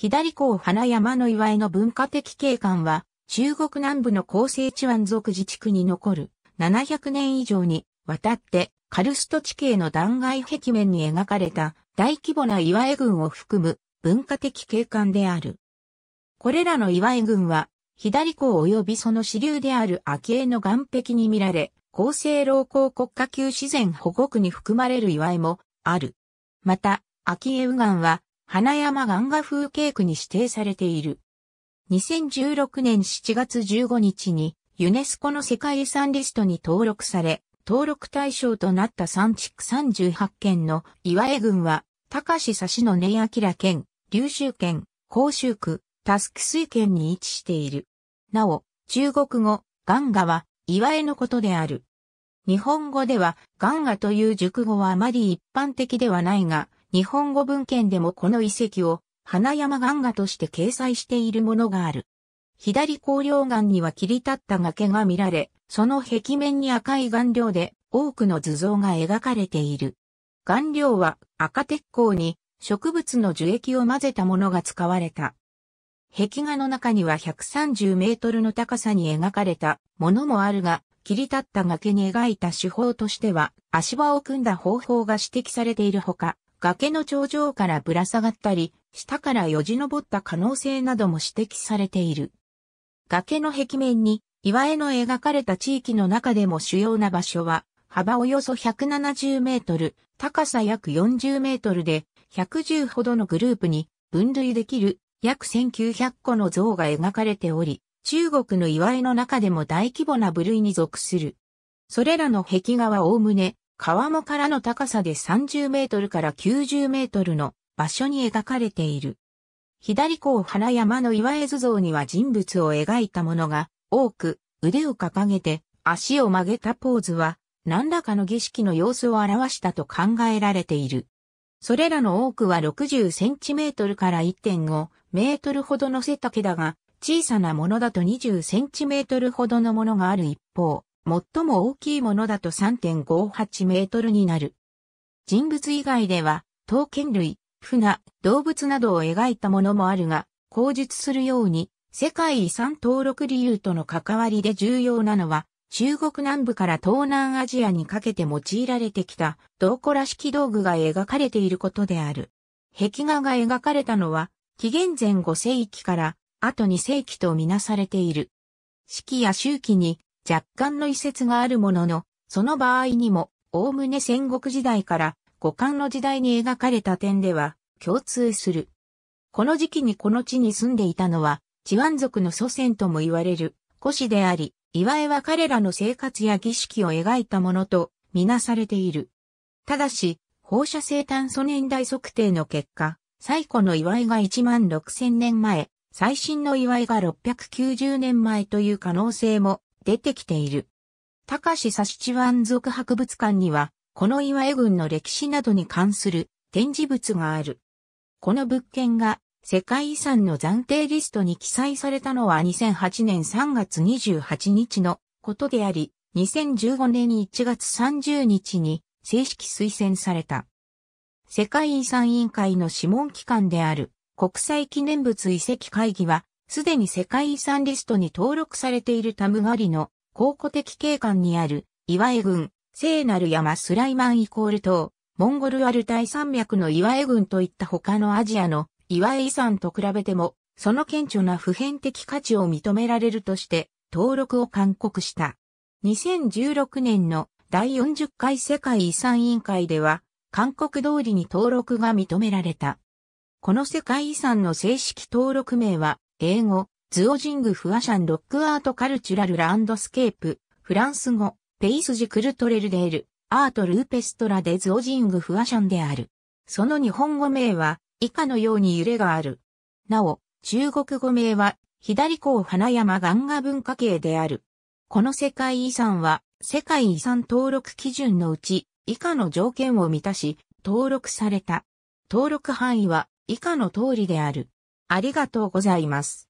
左港花山の岩への文化的景観は、中国南部の高西地湾族自治区に残る700年以上にわたってカルスト地形の断崖壁面に描かれた大規模な岩江群を含む文化的景観である。これらの岩江群は、左港及びその支流である秋江の岸壁に見られ、厚生労工国家級自然保護区に含まれる岩江もある。また、秋江右岸は花山岩画風景区に指定されている。2016年7月15日にユネスコの世界遺産リストに登録され、登録対象となった山地区38県の岩江郡は、高志佐志の根明県、琉州県、甲州区、タスク水県に位置している。なお、中国語、ガンガは岩江のことである。日本語ではガンガという熟語はあまり一般的ではないが、日本語文献でもこの遺跡を花山岩画として掲載しているものがある。左高梁岩には切り立った崖が見られ、その壁面に赤い顔料で多くの図像が描かれている。顔料は赤鉄鋼に植物の樹液を混ぜたものが使われた。壁画の中には130メートルの高さに描かれたものもあるが、切り立った崖に描いた手法としては足場を組んだ方法が指摘されているほか、崖の頂上からぶら下がったり、下からよじ登った可能性なども指摘されている。崖の壁面に岩絵の描かれた地域の中でも主要な場所は、幅およそ170メートル、高さ約40メートルで、110ほどのグループに分類できる約1900個の像が描かれており、中国の岩絵の中でも大規模な部類に属する。それらの壁画はおおむね川面からの高さで30メートルから90メートルの場所に描かれている。左甲花山の岩絵図像には人物を描いたものが多く腕を掲げて足を曲げたポーズは何らかの儀式の様子を表したと考えられている。それらの多くは60センチメートルから1.5メートルほどの背丈だが小さなものだと20センチメートルほどのものがある一方、最も大きいものだと3.58メートルになる。人物以外では、刀剣類、船、動物などを描いたものもあるが、口述するように、世界遺産登録理由との関わりで重要なのは、中国南部から東南アジアにかけて用いられてきた銅庫らしき道具が描かれていることである。壁画が描かれたのは、紀元前5世紀から、あと2世紀とみなされている。式や周期に若干の遺説があるものの、その場合にも、おおむね戦国時代から五漢の時代に描かれた点では共通する。この時期にこの地に住んでいたのは、チワン族の祖先とも言われる古史であり、岩絵は彼らの生活や儀式を描いたものとみなされている。ただし、放射性炭素年代測定の結果、最古の岩絵が1万6000年前、最新の岩絵が690年前という可能性も出てきている。高志佐七湾族博物館には、この岩江郡の歴史などに関する展示物がある。この物件が世界遺産の暫定リストに記載されたのは2008年3月28日のことであり、2015年1月30日に正式推薦された。世界遺産委員会の諮問機関である国際記念物遺跡会議はすでに世界遺産リストに登録されているタムガリの考古的景観にある岩江郡、聖なる山スライマンイコール島、モンゴルアルタイ山脈の岩江郡といった他のアジアの岩江遺産と比べても、その顕著な普遍的価値を認められるとして登録を勧告した。2016年の第40回世界遺産委員会では、勧告通りに登録が認められた。この世界遺産の正式登録名は、英語、ズオジングフワシャンロックアートカルチュラルランドスケープ、フランス語、ペイスジクルトレルデール、アートルーペストラデズオジングフワシャンである。その日本語名は、以下のように揺れがある。なお、中国語名は、左港花山岩画文化系である。この世界遺産は、世界遺産登録基準のうち、以下の条件を満たし、登録された。登録範囲は、以下の通りである。ありがとうございます。